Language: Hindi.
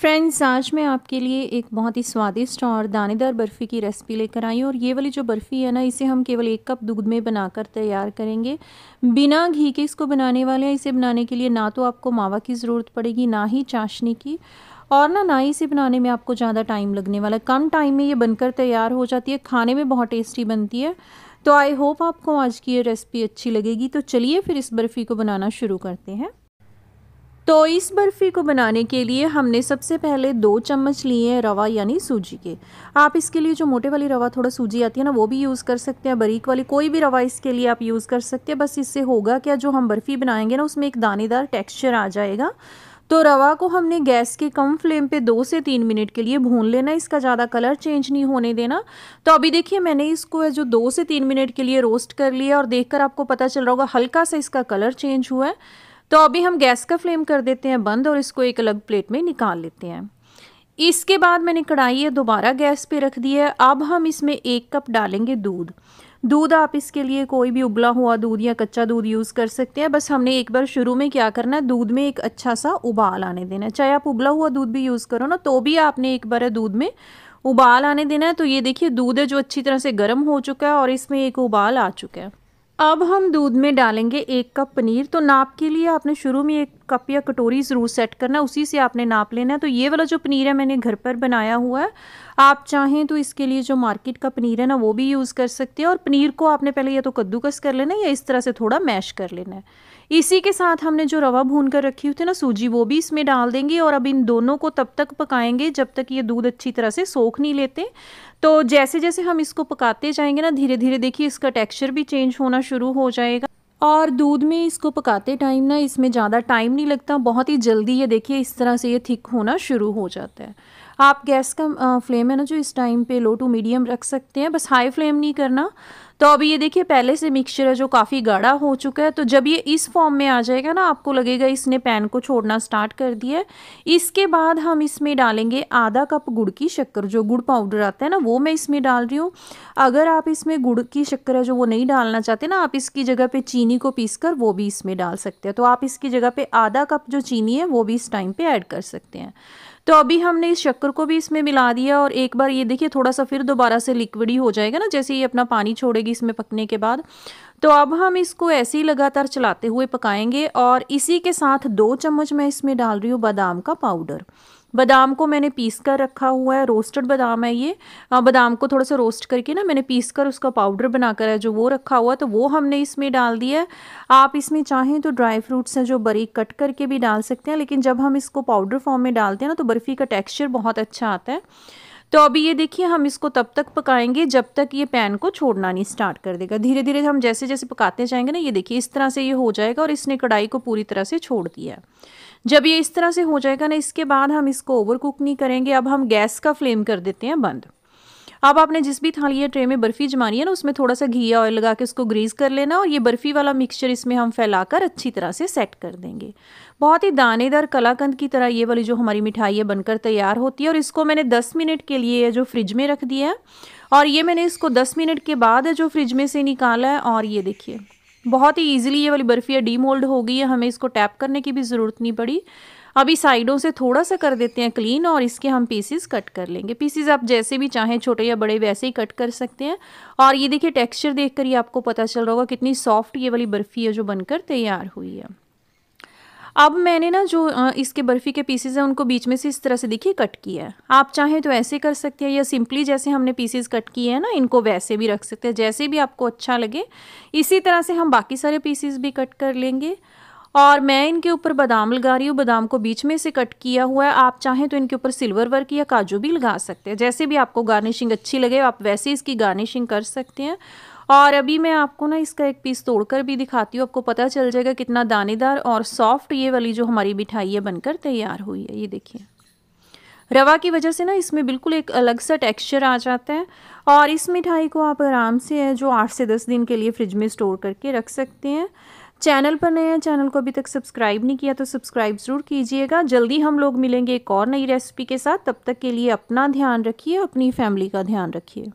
फ्रेंड्स आज मैं आपके लिए एक बहुत ही स्वादिष्ट और दानेदार बर्फ़ी की रेसिपी लेकर आई हूँ और ये वाली जो बर्फ़ी है ना इसे हम केवल एक कप दूध में बनाकर तैयार करेंगे बिना घी के इसको बनाने वाले हैं इसे बनाने के लिए ना तो आपको मावा की ज़रूरत पड़ेगी ना ही चाशनी की और ना ना ही इसे बनाने में आपको ज़्यादा टाइम लगने वाला है कम टाइम में ये बनकर तैयार हो जाती है खाने में बहुत टेस्टी बनती है तो आई होप आपको आज की ये रेसिपी अच्छी लगेगी तो चलिए फिर इस बर्फ़ी को बनाना शुरू करते हैं तो इस बर्फ़ी को बनाने के लिए हमने सबसे पहले दो चम्मच लिए हैं रवा यानी सूजी के आप इसके लिए जो मोटे वाली रवा थोड़ा सूजी आती है ना वो भी यूज़ कर सकते हैं बरीक वाली कोई भी रवा इसके लिए आप यूज़ कर सकते हैं बस इससे होगा क्या जो हम बर्फ़ी बनाएंगे ना उसमें एक दानेदार टेक्स्चर आ जाएगा तो रवा को हमने गैस के कम फ्लेम पे दो से तीन मिनट के लिए भून लेना इसका ज़्यादा कलर चेंज नहीं होने देना तो अभी देखिए मैंने इसको जो दो से तीन मिनट के लिए रोस्ट कर लिया और देखकर आपको पता चल रहा होगा हल्का सा इसका कलर चेंज हुआ है तो अभी हम गैस का फ्लेम कर देते हैं बंद और इसको एक अलग प्लेट में निकाल लेते हैं इसके बाद मैंने कढ़ाई है दोबारा गैस पे रख दी है अब हम इसमें एक कप डालेंगे दूध दूध आप इसके लिए कोई भी उबला हुआ दूध या कच्चा दूध यूज़ कर सकते हैं बस हमने एक बार शुरू में क्या करना है दूध में एक अच्छा सा उबाल आने देना है चाहे आप उबला हुआ दूध भी यूज़ करो ना तो भी आपने एक बार दूध में उबाल आने देना है तो ये देखिए दूध है जो अच्छी तरह से गर्म हो चुका है और इसमें एक उबाल आ चुका है अब हम दूध में डालेंगे एक कप पनीर तो नाप के लिए आपने शुरू में एक कप या कटोरी ज़रूर सेट करना उसी से आपने नाप लेना है तो ये वाला जो पनीर है मैंने घर पर बनाया हुआ है आप चाहें तो इसके लिए जो मार्केट का पनीर है ना वो भी यूज़ कर सकते हैं और पनीर को आपने पहले या तो कद्दूकस कर लेना है या इस तरह से थोड़ा मैश कर लेना है इसी के साथ हमने जो रवा भून कर रखी हुई थी ना सूजी वो भी इसमें डाल देंगे और अब इन दोनों को तब तक पकाएंगे जब तक ये दूध अच्छी तरह से सोख नहीं लेते तो जैसे जैसे हम इसको पकाते जाएंगे ना धीरे धीरे देखिए इसका टेक्सचर भी चेंज होना शुरू हो जाएगा और दूध में इसको पकाते टाइम ना इसमें ज़्यादा टाइम नहीं लगता बहुत ही जल्दी ये देखिए इस तरह से ये थिक होना शुरू हो जाता है आप गैस का फ्लेम है ना जो इस टाइम पे लो टू मीडियम रख सकते हैं बस हाई फ्लेम नहीं करना तो अभी ये देखिए पहले से मिक्सचर है जो काफ़ी गाढ़ा हो चुका है तो जब ये इस फॉर्म में आ जाएगा ना आपको लगेगा इसने पैन को छोड़ना स्टार्ट कर दिया है इसके बाद हम इसमें डालेंगे आधा कप गुड़ की शक्कर जो गुड़ पाउडर आता है ना वो मैं इसमें डाल रही हूँ अगर आप इसमें गुड़ की शक्कर है जो वो नहीं डालना चाहते ना आप इसकी जगह पर चीनी को पीस कर वो भी इसमें डाल सकते हैं तो आप इसकी जगह पर आधा कप जो चीनी है वो भी इस टाइम पर ऐड कर सकते हैं तो अभी हमने इस शक्कर को भी इसमें मिला दिया और एक बार ये देखिए थोड़ा सा फिर दोबारा से लिक्विड ही हो जाएगा ना जैसे ये अपना पानी छोड़ेगी इसमें पकने के बाद तो अब हम इसको ऐसे ही लगातार चलाते हुए पकाएंगे और इसी के साथ दो चम्मच मैं इसमें डाल रही हूँ बादाम का पाउडर बादाम को मैंने पीस कर रखा हुआ है रोस्टेड बादाम है ये बादाम को थोड़ा सा रोस्ट करके ना मैंने पीस कर उसका पाउडर बनाकर है जो वो रखा हुआ तो वो हमने इसमें डाल दिया है आप इसमें चाहें तो ड्राई फ्रूट्स हैं जो बरीक कट करके भी डाल सकते हैं लेकिन जब हम इसको पाउडर फॉर्म में डालते हैं ना तो बर्फ़ी का टेक्स्चर बहुत अच्छा आता है तो अभी ये देखिए हम इसको तब तक पकाएंगे जब तक ये पैन को छोड़ना नहीं स्टार्ट कर देगा धीरे धीरे हम जैसे जैसे पकाते जाएंगे ना ये देखिए इस तरह से ये हो जाएगा और इसने कढ़ाई को पूरी तरह से छोड़ दिया जब ये इस तरह से हो जाएगा ना इसके बाद हम इसको ओवर कुक नहीं करेंगे अब हम गैस का फ्लेम कर देते हैं बंद अब आपने जिस भी थाली या ट्रे में बर्फ़ी जमानी है ना उसमें थोड़ा सा घी या ऑयल लगा के उसको ग्रीस कर लेना और ये बर्फ़ी वाला मिक्सचर इसमें हम फैलाकर अच्छी तरह से सेट कर देंगे बहुत ही दानेदार कलाकंद की तरह ये वाली जो हमारी मिठाई है बनकर तैयार होती है और इसको मैंने दस मिनट के लिए जो फ्रिज में रख दिया है और ये मैंने इसको दस मिनट के बाद जो फ्रिज में से निकाला है और ये देखिए बहुत ही ईजिली ये वाली बर्फियाँ डीमोल्ड हो गई है हमें इसको टैप करने की भी ज़रूरत नहीं पड़ी अभी साइडों से थोड़ा सा कर देते हैं क्लीन और इसके हम पीसेस कट कर लेंगे पीसेस आप जैसे भी चाहें छोटे या बड़े वैसे ही कट कर सकते हैं और ये देखिए टेक्स्चर देख ही आपको पता चल रहा होगा कितनी सॉफ्ट ये वाली बर्फ़ी है जो बनकर तैयार हुई है अब मैंने ना जो इसके बर्फ़ी के पीसेज हैं उनको बीच में से इस तरह से देखिए कट किया है आप चाहें तो ऐसे कर सकते हैं या सिंपली जैसे हमने पीसेज कट किए हैं ना इनको वैसे भी रख सकते हैं जैसे भी आपको अच्छा लगे इसी तरह से हम बाकी सारे पीसेज भी कट कर लेंगे और मैं इनके ऊपर बादाम लगा रही हूँ बादाम को बीच में से कट किया हुआ है आप चाहें तो इनके ऊपर सिल्वर वर्क या काजू भी लगा सकते हैं जैसे भी आपको गार्निशिंग अच्छी लगे आप वैसे इसकी गार्निशिंग कर सकते हैं और अभी मैं आपको ना इसका एक पीस तोड़कर भी दिखाती हूँ आपको पता चल जाएगा कितना दानेदार और सॉफ्ट ये वाली जो हमारी मिठाई है बनकर तैयार हुई है ये देखिए रवा की वजह से ना इसमें बिल्कुल एक अलग सा टेक्सचर आ जाता है और इस मिठाई को आप आराम से जो आठ से दस दिन के लिए फ्रिज में स्टोर करके रख सकते हैं चैनल पर नए हैं चैनल को अभी तक सब्सक्राइब नहीं किया तो सब्सक्राइब ज़रूर कीजिएगा जल्दी हम लोग मिलेंगे एक और नई रेसिपी के साथ तब तक के लिए अपना ध्यान रखिए अपनी फैमिली का ध्यान रखिए